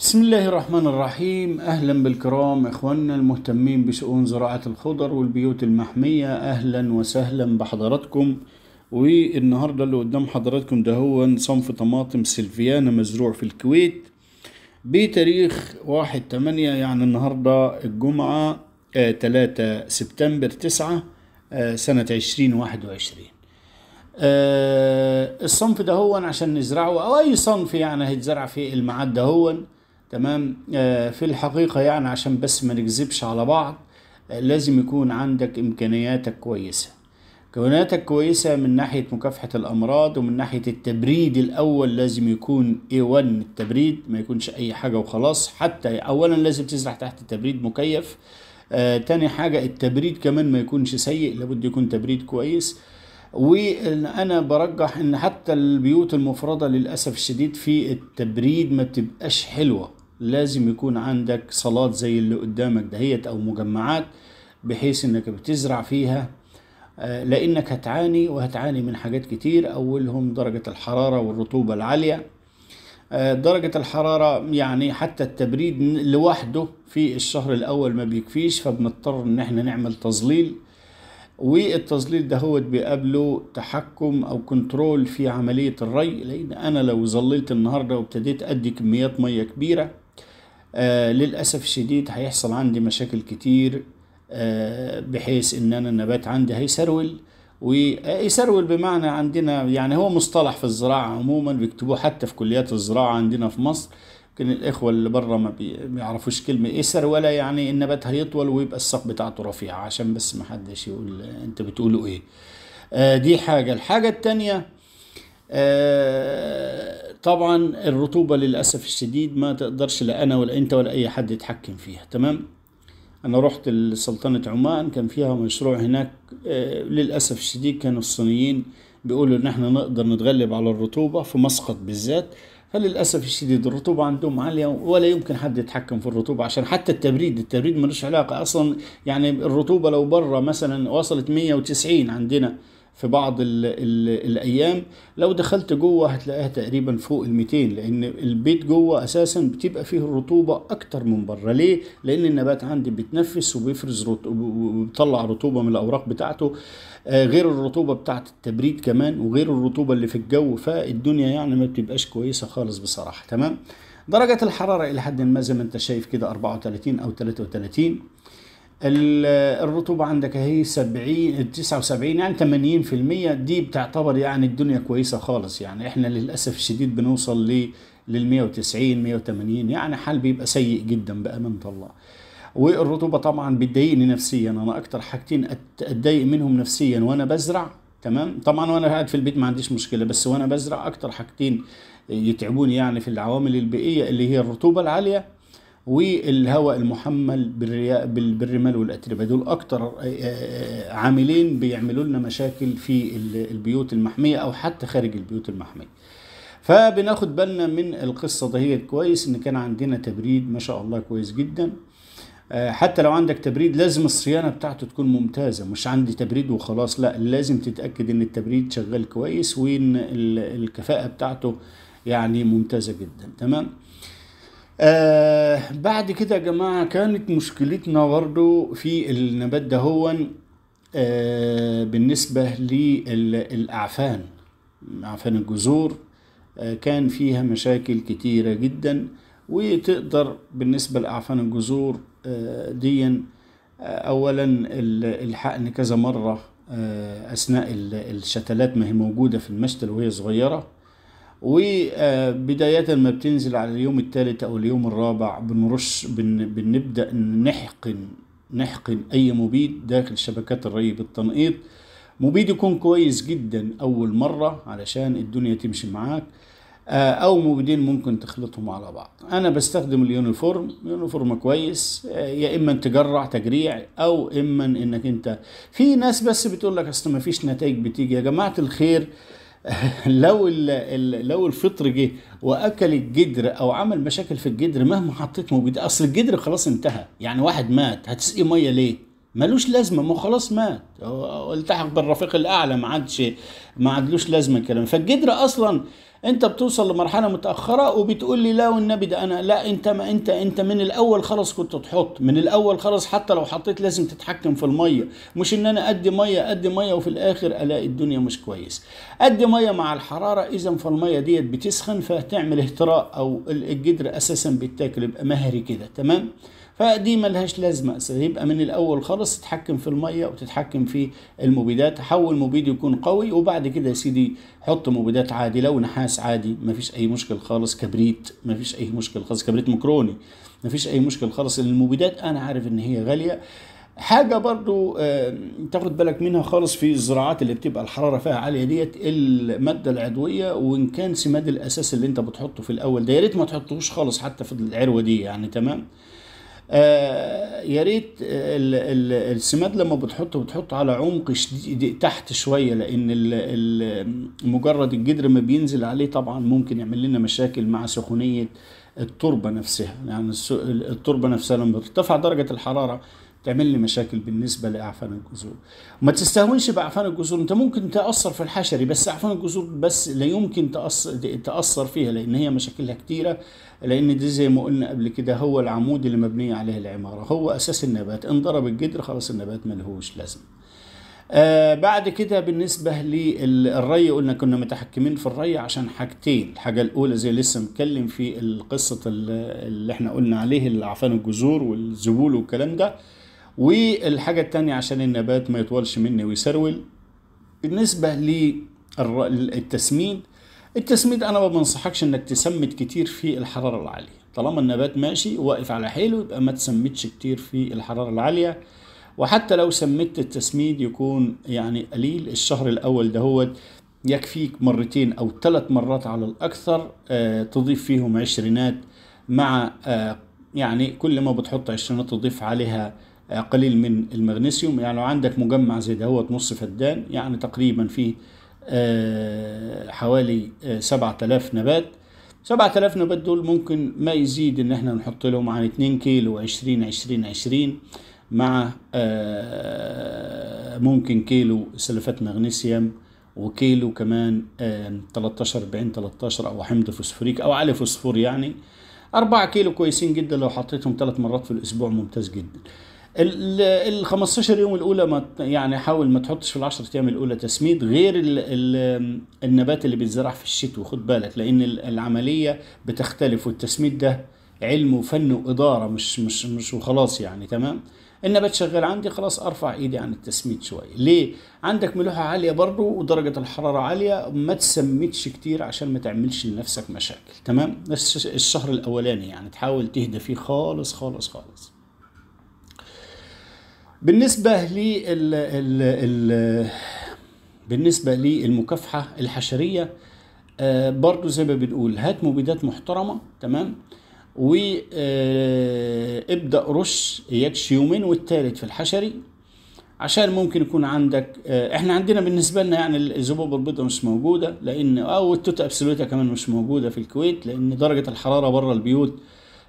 بسم الله الرحمن الرحيم أهلا بالكرام إخواننا المهتمين بشؤون زراعة الخضر والبيوت المحمية أهلا وسهلا بحضراتكم والنهاردة اللي قدام حضراتكم ده هو صنف طماطم سلفيانا مزروع في الكويت بتاريخ واحد تمانية يعني النهاردة الجمعة آه، تلاتة سبتمبر تسعة آه، سنة عشرين واحد وعشرين آه، الصنف ده هو عشان نزرعه أو أي صنف يعني هيتزرع في المعدة ده هون تمام آه، في الحقيقة يعني عشان بس ما نكذبش على بعض آه، لازم يكون عندك إمكانياتك كويسة كوناتك كويسة من ناحية مكافحة الأمراض ومن ناحية التبريد الأول لازم يكون A1 التبريد ما يكونش أي حاجة وخلاص حتى أولا لازم تزرع تحت تبريد مكيف آه تاني حاجة التبريد كمان ما يكونش سيء لابد يكون تبريد كويس وانا برجح ان حتى البيوت المفرده للاسف الشديد في التبريد ما بتبقاش حلوه لازم يكون عندك صالات زي اللي قدامك دهيت او مجمعات بحيث انك بتزرع فيها آه، لانك هتعاني وهتعاني من حاجات كتير اولهم درجة الحرارة والرطوبة العالية آه، درجة الحرارة يعني حتى التبريد لوحده في الشهر الاول ما بيكفيش فبنضطر ان احنا نعمل تظليل والتظليل ده هو بيقابله تحكم او كنترول في عملية الري لان انا لو ظللت النهاردة وابتديت ادي كميات مية كبيرة آه للأسف الشديد هيحصل عندي مشاكل كتير آه بحيث ان انا النبات عندي هيسرول ويسرول بمعنى عندنا يعني هو مصطلح في الزراعة عموما بيكتبوه حتى في كليات الزراعة عندنا في مصر يمكن الإخوة اللي بره ما بيعرفوش كلمة إيه سرولة يعني النبات هيطول ويبقى الساق بتاعته رفيعة عشان بس ما حدش يقول أنت بتقولوا إيه آه دي حاجة الحاجة التانية آه طبعا الرطوبة للأسف الشديد ما تقدرش لا أنا ولا أنت ولا أي حد يتحكم فيها تمام أنا رحت لسلطنة عمان كان فيها مشروع هناك آه، للأسف الشديد كانوا الصينيين بيقولوا إن إحنا نقدر نتغلب على الرطوبة في مسقط بالذات فللأسف الشديد الرطوبة عندهم عالية ولا يمكن حد يتحكم في الرطوبة عشان حتى التبريد التبريد ملوش علاقة أصلا يعني الرطوبة لو بره مثلا وصلت 190 عندنا في بعض الـ الـ الايام لو دخلت جوه هتلاقيها تقريبا فوق ال200 لان البيت جوه اساسا بتبقى فيه الرطوبه اكتر من بره ليه لان النبات عندي بيتنفس وبيفرز وبيطلع رطوبه من الاوراق بتاعته آه غير الرطوبه بتاعه التبريد كمان وغير الرطوبه اللي في الجو فالدنيا يعني ما بتبقاش كويسه خالص بصراحه تمام درجه الحراره الى حد ما زي ما انت شايف كده 34 او 33 الرطوبة عندك هي 70 79 يعني 80% دي بتعتبر يعني الدنيا كويسة خالص يعني احنا للأسف الشديد بنوصل ل لل 190 180 يعني حال بيبقى سيء جدا بأمانة الله. والرطوبة طبعا بتضايقني نفسيا انا اكتر حاجتين اتضايق منهم نفسيا وانا بزرع تمام طبعا وانا قاعد في البيت ما عنديش مشكلة بس وانا بزرع اكتر حاجتين يتعبوني يعني في العوامل البيئية اللي هي الرطوبة العالية والهواء المحمل بالرمال والاتربه دول اكتر آه، آه، آه، عاملين بيعملوا لنا مشاكل في البيوت المحميه او حتى خارج البيوت المحميه فبناخد بالنا من القصه دهيت كويس ان كان عندنا تبريد ما شاء الله كويس جدا حتى لو عندك تبريد لازم الصيانة بتاعته تكون ممتازة مش عندي تبريد وخلاص لا لازم تتأكد ان التبريد شغال كويس وان الكفاءة بتاعته يعني ممتازة جدا تمام آه بعد كده يا جماعة كانت مشكلتنا برضو في النبات ده هو آه بالنسبة للأعفان أعفان الجذور آه كان فيها مشاكل كتيرة جدا وتقدر بالنسبة لأعفان الجذور آه ديا آه، أولا الحقن كذا مرة آه، أثناء الشتلات ما هي موجودة في المشتل وهي صغيرة وبداية ما بتنزل على اليوم الثالث أو اليوم الرابع بنرش بن بنبدأ نحقن نحقن أي مبيد داخل شبكات الري بالتنقيط مبيد يكون كويس جدا أول مرة علشان الدنيا تمشي معاك آه، أو مبيدين ممكن تخلطهم على بعض أنا بستخدم اليونيفورم اليونيفورم كويس آه، يا إما تجرع تجريع أو إما إنك أنت في ناس بس بتقول لك أصل ما فيش نتائج بتيجي يا جماعة الخير لو لو الفطر جه واكل الجدر او عمل مشاكل في الجدر مهما حطيت مبيد اصل الجدر خلاص انتهى يعني واحد مات هتسقي ميه ليه ملوش لازمه ما خلاص مات التحق بالرفيق الاعلى ما عادش ما عادلوش لازمه الكلام فالجدر اصلا انت بتوصل لمرحله متاخره وبتقول لي لا والنبي ده انا لا انت ما انت انت من الاول خلاص كنت تحط من الاول خلاص حتى لو حطيت لازم تتحكم في الميه مش ان انا ادي ميه ادي ميه وفي الاخر الاقي الدنيا مش كويس ادي ميه مع الحراره اذا فالميه ديت بتسخن فتعمل اهتراء او الجدر اساسا بيتاكل يبقى مهري كده تمام فدي ملهاش لازمة يبقى من الأول خالص تتحكم في المية وتتحكم في المبيدات حول مبيد يكون قوي وبعد كده يا سيدي حط مبيدات عادي لو نحاس عادي مفيش أي مشكل خالص كبريت مفيش أي مشكل خالص كبريت مكروني مفيش أي مشكل خالص المبيدات أنا عارف إن هي غالية حاجة برضو تاخد بالك منها خالص في الزراعات اللي بتبقى الحرارة فيها عالية ديت المادة العضوية وإن كان سماد الأساس اللي أنت بتحطه في الأول ده يا ريت ما تحطوش خالص حتى في العروة دي يعني تمام آه، يا ريت السماد لما بتحطه بتحطه على عمق شديد تحت شويه لان مجرد الجدر ما بينزل عليه طبعا ممكن يعمل لنا مشاكل مع سخونيه التربه نفسها يعني التربه نفسها لما بترتفع درجه الحراره تعمل لي مشاكل بالنسبه لاعفان الجذور ما تستهونش باعفان الجذور انت ممكن تاثر في الحشري بس اعفان الجذور بس لا يمكن تاثر فيها لان هي مشاكلها كتيره لان دي زي ما قلنا قبل كده هو العمود اللي مبنيه عليه العماره هو اساس النبات ان ضرب الجدر خلاص النبات ملهوش لازمه آه بعد كده بالنسبة للري قلنا كنا متحكمين في الري عشان حاجتين الحاجة الأولى زي لسه متكلم في القصة اللي احنا قلنا عليه العفان الجذور والزبول والكلام ده والحاجة التانية عشان النبات ما يطولش مني ويسرول بالنسبة للتسميد التسميد انا ما بنصحكش انك تسمد كتير في الحرارة العالية طالما النبات ماشي واقف على حيله يبقى ما تسمدش كتير في الحرارة العالية وحتى لو سمدت التسميد يكون يعني قليل الشهر الاول دهوت يكفيك مرتين او ثلاث مرات على الاكثر آه، تضيف فيهم عشرينات مع آه، يعني كل ما بتحط عشرينات تضيف عليها قليل من المغنيسيوم يعني لو عندك مجمع زي دهوت نص فدان يعني تقريبا فيه آه، حوالي 7000 آه، نبات 7000 نبات دول ممكن ما يزيد ان احنا نحط لهم عن 2 كيلو 20 20 20 مع آه، ممكن كيلو سلفات مغنيسيوم وكيلو كمان 13 40 13 او حمض فوسفوريك او علي فوسفور يعني 4 كيلو كويسين جدا لو حطيتهم ثلاث مرات في الاسبوع ممتاز جدا ال 15 يوم الاولى ما يعني حاول ما تحطش في ال 10 ايام الاولى تسميد غير الـ الـ النبات اللي بيتزرع في الشتاء وخد بالك لان العمليه بتختلف والتسميد ده علم وفن واداره مش مش مش وخلاص يعني تمام النبات شغال عندي خلاص ارفع ايدي عن التسميد شويه ليه عندك ملوحه عاليه برضه ودرجه الحراره عاليه ما تسميدش كتير عشان ما تعملش لنفسك مشاكل تمام نفس الشهر الاولاني يعني تحاول تهدى فيه خالص خالص خالص بالنسبة لي بالنسبة للمكافحة الحشرية آه، برضو زي ما بنقول هات مبيدات محترمة تمام وابدأ آه، رش يكش يومين والثالث في الحشري عشان ممكن يكون عندك آه، احنا عندنا بالنسبة لنا يعني الذبوب البيضاء مش موجودة لان او التوت ابسولوتا كمان مش موجودة في الكويت لان درجة الحرارة بره البيوت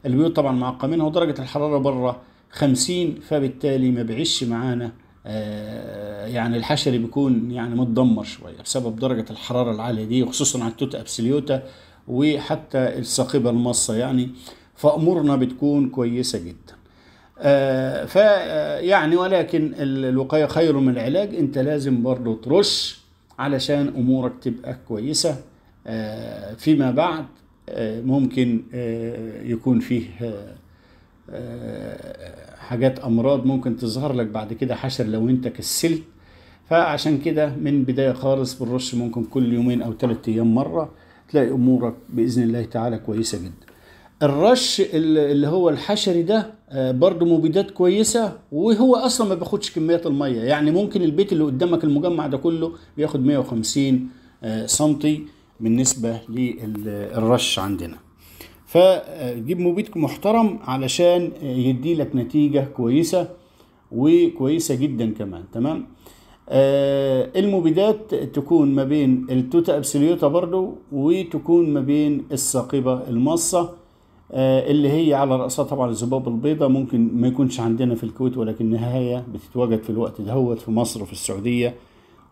البيوت طبعا معقمينها ودرجة الحرارة بره خمسين فبالتالي ما بيعيش معانا آه، يعني الحشري بيكون يعني متدمر شوية بسبب درجة الحرارة العالية دي وخصوصا على التوتا ابسليوتا وحتى الساقبة المصة يعني فأمورنا بتكون كويسة جدا آه، فيعني آه، ولكن الوقاية خير من العلاج انت لازم برضو ترش علشان امورك تبقى كويسة فيما بعد ممكن يكون فيه حاجات امراض ممكن تظهر لك بعد كده حشر لو انت كسلت فعشان كده من بدايه خالص بالرش ممكن كل يومين او ثلاث ايام مره تلاقي امورك باذن الله تعالى كويسه جدا الرش اللي هو الحشري ده آه، برضه مبيدات كويسه وهو اصلا ما بياخدش كميات الميه يعني ممكن البيت اللي قدامك المجمع ده كله بياخد 150 آه، سنتي بالنسبه للرش عندنا فجيب مبيد محترم علشان يدي لك نتيجة كويسة وكويسة جدا كمان تمام آه المبيدات تكون ما بين التوتا ابسليوتا برضو وتكون ما بين الثاقبة المصة آه اللي هي على رأسها طبعا الذباب البيضاء ممكن ما يكونش عندنا في الكويت ولكنها هي بتتواجد في الوقت دهوت في مصر وفي السعودية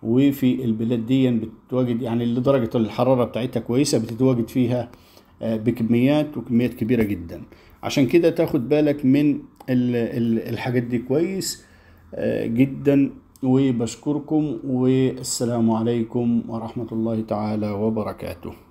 وفي البلاد دي بتتواجد يعني لدرجة الحرارة بتاعتها كويسة بتتواجد فيها آه، بكميات وكميات كبيره جدا عشان كده تاخد بالك من الحاجات دي كويس آه، جدا وبشكركم والسلام عليكم ورحمه الله تعالى وبركاته